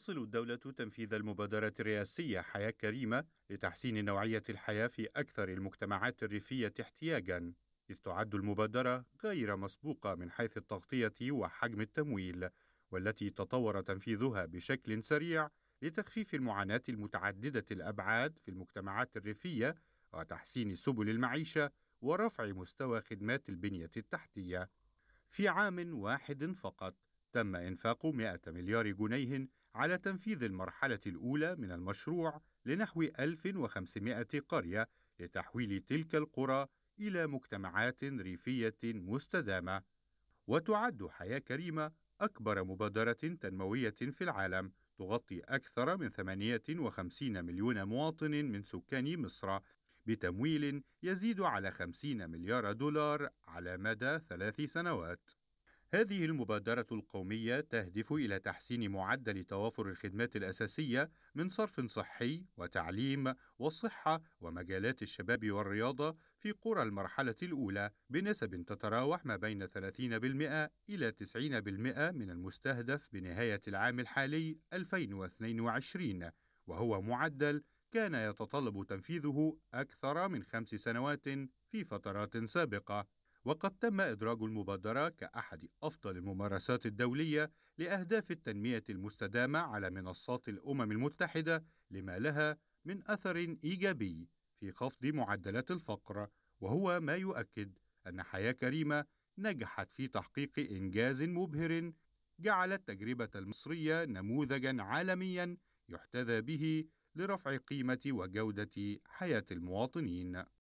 تصل الدولة تنفيذ المبادرة الرئاسية حياة كريمة لتحسين نوعية الحياة في أكثر المجتمعات الريفية احتياجًا، إذ تعد المبادرة غير مسبوقة من حيث التغطية وحجم التمويل، والتي تطور تنفيذها بشكل سريع لتخفيف المعاناة المتعددة الأبعاد في المجتمعات الريفية وتحسين سبل المعيشة ورفع مستوى خدمات البنية التحتية. في عام واحد فقط تم إنفاق 100 مليار جنيه على تنفيذ المرحلة الأولى من المشروع لنحو 1500 قرية لتحويل تلك القرى إلى مجتمعات ريفية مستدامة، وتعد حياة كريمة أكبر مبادرة تنموية في العالم تغطي أكثر من 58 مليون مواطن من سكان مصر بتمويل يزيد على 50 مليار دولار على مدى ثلاث سنوات. هذه المبادرة القومية تهدف إلى تحسين معدل توافر الخدمات الأساسية من صرف صحي وتعليم والصحة ومجالات الشباب والرياضة في قرى المرحلة الأولى بنسب تتراوح ما بين 30% إلى 90% من المستهدف بنهاية العام الحالي 2022 وهو معدل كان يتطلب تنفيذه أكثر من خمس سنوات في فترات سابقة وقد تم إدراج المبادرة كأحد أفضل الممارسات الدولية لأهداف التنمية المستدامة على منصات الأمم المتحدة لما لها من أثر إيجابي في خفض معدلات الفقر، وهو ما يؤكد أن حياة كريمة نجحت في تحقيق إنجاز مبهر جعل التجربة المصرية نموذجًا عالميًا يحتذى به لرفع قيمة وجودة حياة المواطنين.